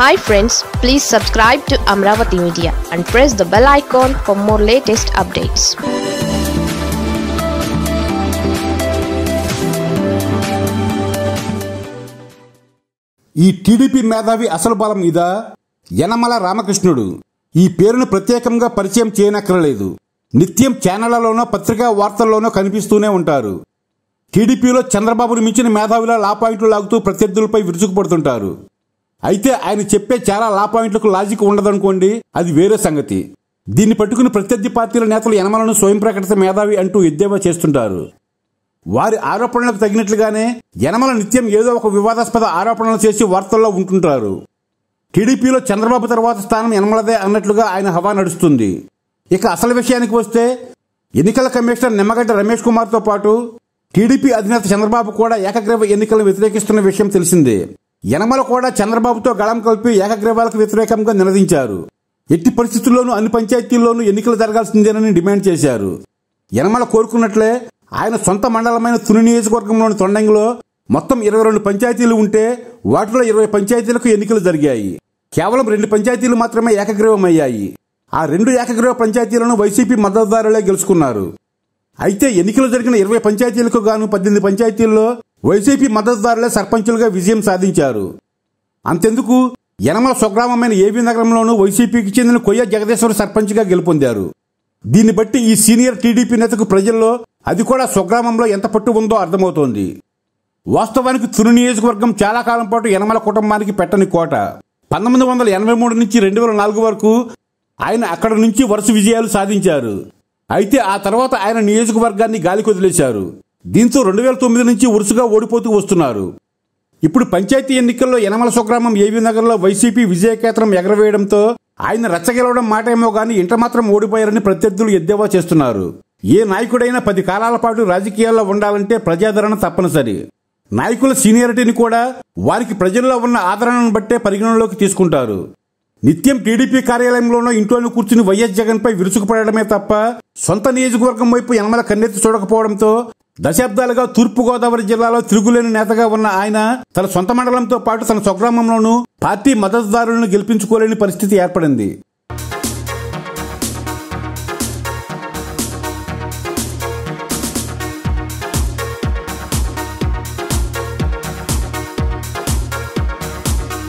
hi friends please subscribe to Amaravati media and press the bell icon for more latest updates ఈ TDP మేధావి అసలు బలం మీద యనమల రామకృష్ణుడు ఈ పేరును ప్రత్యేకంగా పరిచయం చేయనక్కరలేదు నిత్యం ఛానళ్లలోనో పత్రికా వార్తల్లోనో కనిపిస్తూనే ఉంటారు టీడీపీలో చంద్రబాబును మించిన మేధావిలా లాపాయింట్లు లాగుతూ ప్రత్యర్థులపై విరుచుకుపడుతుంటారు అయితే ఆయన చెప్పే చాలా లా పాయింట్లకు లాజిక్ ఉండదనుకోండి అది వేరే సంగతి దీన్ని పట్టుకుని ప్రత్యర్థి పార్టీల నేతలు యనమలను స్వయం ప్రకటిత మేధావి అంటూ ఎద్దేవా చేస్తుంటారు వారి ఆరోపణలకు తగినట్లుగానే యనమల నిత్యం ఏదో ఒక వివాదాస్పద ఆరోపణలు చేసి వార్తల్లో ఉంటుంటారు టీడీపీలో చంద్రబాబు తర్వాత స్థానం యనమలదే అన్నట్లుగా ఆయన హవా నడుస్తుంది ఇక అసలు విషయానికి వస్తే ఎన్నికల కమిషనర్ నిమ్మగడ్డ రమేష్ కుమార్తో పాటు టీడీపీ అధినేత చంద్రబాబు కూడా ఏకగ్రీవ ఎన్నికలను వ్యతిరేకిస్తున్న విషయం తెలిసిందే యనమల కూడా చంద్రబాబుతో గళం కలిపి ఏకగ్రీవాలకు వ్యతిరేకంగా నిలదించారు ఎట్టి పరిస్థితుల్లోనూ అన్ని పంచాయతీల్లోనూ ఎన్నికలు జరగాల్సిందేనని డిమాండ్ చేశారు యనమల కోరుకున్నట్లే ఆయన సొంత మండలమైన తుని నియోజకవర్గంలోని తొండంగిలో మొత్తం ఇరవై రెండు పంచాయతీలు ఉంటే వాటిలో ఇరవై పంచాయతీలకు ఎన్నికలు జరిగాయి కేవలం రెండు పంచాయతీలు మాత్రమే ఏకగ్రీవమయ్యాయి ఆ రెండు ఏకగ్రీవ పంచాయతీలను వైసీపీ మద్దతుదారులే గెలుచుకున్నారు అయితే ఎన్నికలు జరిగిన ఇరవై పంచాయతీలకు గాను పద్దెనిమిది పంచాయతీల్లో వైసీపీ మద్దతుదారులే సర్పంచులుగా విజయం సాధించారు అంతెందుకు యనమల స్వగ్రామమైన ఏబీ నగరంలోనూ వైసీపీకి చెందిన కొయ్య జగదేశ్వర సర్పంచ్గా గెలుపొందారు దీన్ని బట్టి ఈ సీనియర్ టీడీపీ నేతకు ప్రజల్లో అది కూడా స్వగ్రామంలో ఎంత పట్టు ఉందో అర్థమవుతోంది వాస్తవానికి తుని నియోజకవర్గం చాలా కాలం పాటు యనమల కుటుంబానికి పెట్టని కోట పంతొమ్మిది వందల ఎనభై మూడు నుంచి రెండు వేల నాలుగు వరకు ఆయన అక్కడ నుంచి వరుస విజయాలు సాధించారు అయితే ఆ తర్వాత ఆయన నియోజకవర్గాన్ని గాలికొదిలేశారు దీంతో రెండు వేల తొమ్మిది నుంచి వరుసగా ఓడిపోతూ వస్తున్నారు ఇప్పుడు పంచాయతీ ఎన్నికల్లో యనమల స్వగ్రామం ఏవి నగర్లో వైసీపీ విజయకేతనం ఎగరవేయడంతో ఆయన రచ్చగెలవడం మాట ఏమో కానీ ఇంట మాత్రం ఓడిపోయారని ప్రత్యర్థులు ఎద్దేవా చేస్తున్నారు ఏ నాయకుడైనా పది కాలాల పాటు రాజకీయాల్లో ఉండాలంటే ప్రజాదరణ తప్పనిసరి నాయకుల సీనియారిటీని కూడా వారికి ప్రజల్లో ఉన్న ఆదరణను బట్టే పరిగణనలోకి తీసుకుంటారు నిత్యం టీడీపీ కార్యాలయంలోనో ఇంట్లోనూ కూర్చుని వైఎస్ జగన్పై విరుచుకుపడమే తప్ప సొంత నియోజకవర్గం వైపు యనమల కన్నెత్తి చూడకపోవడంతో దశాబ్దాలుగా తూర్పుగోదావరి జిల్లాలో తిరుగులేని నేతగా ఉన్న ఆయన తన సొంత మండలంతో పాటు తన స్వగ్రామంలోనూ పార్టీ మద్దతుదారులను గెలిపించుకోలేని పరిస్థితి ఏర్పడింది